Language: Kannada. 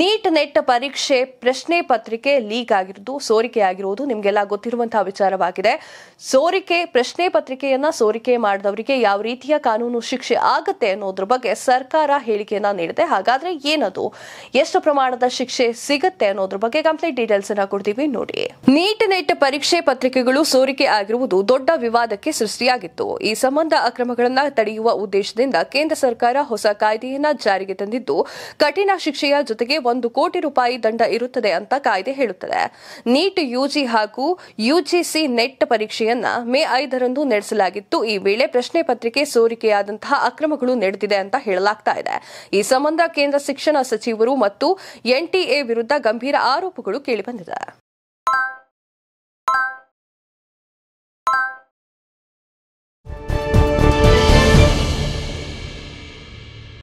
ನೀಟ್ ನೆಟ್ ಪರೀಕ್ಷೆ ಪ್ರಶ್ನೆ ಪತ್ರಿಕೆ ಲೀಕ್ ಆಗಿರುವುದು ಸೋರಿಕೆ ಆಗಿರುವುದು ನಿಮಗೆಲ್ಲ ಗೊತ್ತಿರುವಂತಹ ವಿಚಾರವಾಗಿದೆ ಸೋರಿಕೆ ಪ್ರಶ್ನೆ ಪತ್ರಿಕೆಯನ್ನ ಸೋರಿಕೆ ಮಾಡಿದವರಿಗೆ ಯಾವ ರೀತಿಯ ಕಾನೂನು ಶಿಕ್ಷೆ ಆಗುತ್ತೆ ಅನ್ನೋದ್ರ ಬಗ್ಗೆ ಸರ್ಕಾರ ಹೇಳಿಕೆಯನ್ನ ನೀಡಿದೆ ಹಾಗಾದ್ರೆ ಏನದು ಎಷ್ಟು ಪ್ರಮಾಣದ ಶಿಕ್ಷೆ ಸಿಗುತ್ತೆ ಅನ್ನೋದ್ರ ಬಗ್ಗೆ ಕಂಪ್ಲೀಟ್ ಡೀಟೇಲ್ಸ್ ಅನ್ನ ಕೊಡ್ತೀವಿ ನೋಡಿ ನೀಟ್ ನೆಟ್ ಪರೀಕ್ಷೆ ಪತ್ರಿಕೆಗಳು ಸೋರಿಕೆ ಆಗಿರುವುದು ದೊಡ್ಡ ವಿವಾದಕ್ಕೆ ಸೃಷ್ಟಿಯಾಗಿತ್ತು ಈ ಸಂಬಂಧ ಅಕ್ರಮಗಳನ್ನ ತಡೆಯುವ ಉದ್ದೇಶದಿಂದ ಕೇಂದ್ರ ಸರ್ಕಾರ ಹೊಸ ಕಾಯ್ದೆಯನ್ನ ಜಾರಿಗೆ ತಂದಿದ್ದು ಕಠಿಣ ಶಿಕ್ಷೆಯ ಜೊತೆಗೆ ಒಂದು ಕೋಟಿ ರೂಪಾಯಿ ದಂಡ ಇರುತ್ತದೆ ಅಂತ ಕಾಯ್ದೆ ಹೇಳುತ್ತದೆ ನೀಟ್ ಯುಜಿ ಹಾಗೂ ಯುಜಿಸಿ ನೆಟ್ ಪರೀಕ್ಷೆಯನ್ನ ಮೇ ಐದರಂದು ನಡೆಸಲಾಗಿತ್ತು ಈ ವೇಳೆ ಪ್ರಶ್ನೆ ಪತ್ರಿಕೆ ಸೋರಿಕೆಯಾದಂತಹ ಅಕ್ರಮಗಳು ನಡೆದಿದೆ ಅಂತ ಹೇಳಲಾಗ್ತಾ ಇದೆ ಈ ಸಂಬಂಧ ಕೇಂದ್ರ ಶಿಕ್ಷಣ ಸಚಿವರು ಮತ್ತು ಎನ್ಟಿಎ ವಿರುದ್ಧ ಗಂಭೀರ ಆರೋಪಗಳು ಕೇಳಿಬಂದಿದೆ